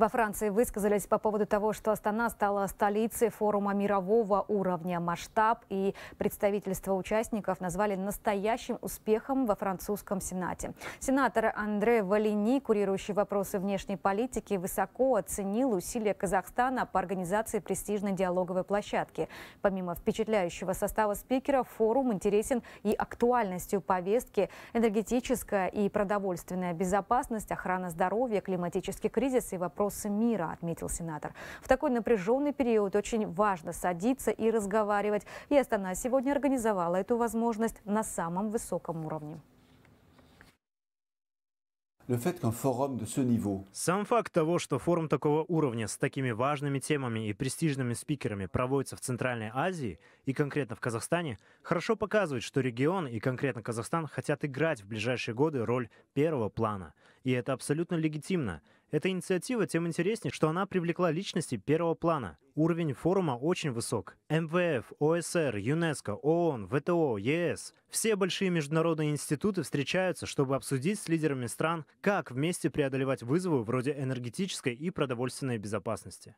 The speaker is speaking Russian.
Во Франции высказались по поводу того, что Астана стала столицей форума мирового уровня. Масштаб и представительство участников назвали настоящим успехом во французском Сенате. Сенатор Андре Валини, курирующий вопросы внешней политики, высоко оценил усилия Казахстана по организации престижной диалоговой площадки. Помимо впечатляющего состава спикеров, форум интересен и актуальностью повестки энергетическая и продовольственная безопасность, охрана здоровья, климатический кризис и вопрос вопросы мира, отметил сенатор. В такой напряженный период очень важно садиться и разговаривать. И Астана сегодня организовала эту возможность на самом высоком уровне. Сам факт того, что форум такого уровня с такими важными темами и престижными спикерами проводится в Центральной Азии и конкретно в Казахстане, хорошо показывает, что регион и конкретно Казахстан хотят играть в ближайшие годы роль первого плана. И это абсолютно легитимно. Эта инициатива тем интереснее, что она привлекла личности первого плана. Уровень форума очень высок. МВФ, ОСР, ЮНЕСКО, ООН, ВТО, ЕС. Все большие международные институты встречаются, чтобы обсудить с лидерами стран, как вместе преодолевать вызовы вроде энергетической и продовольственной безопасности.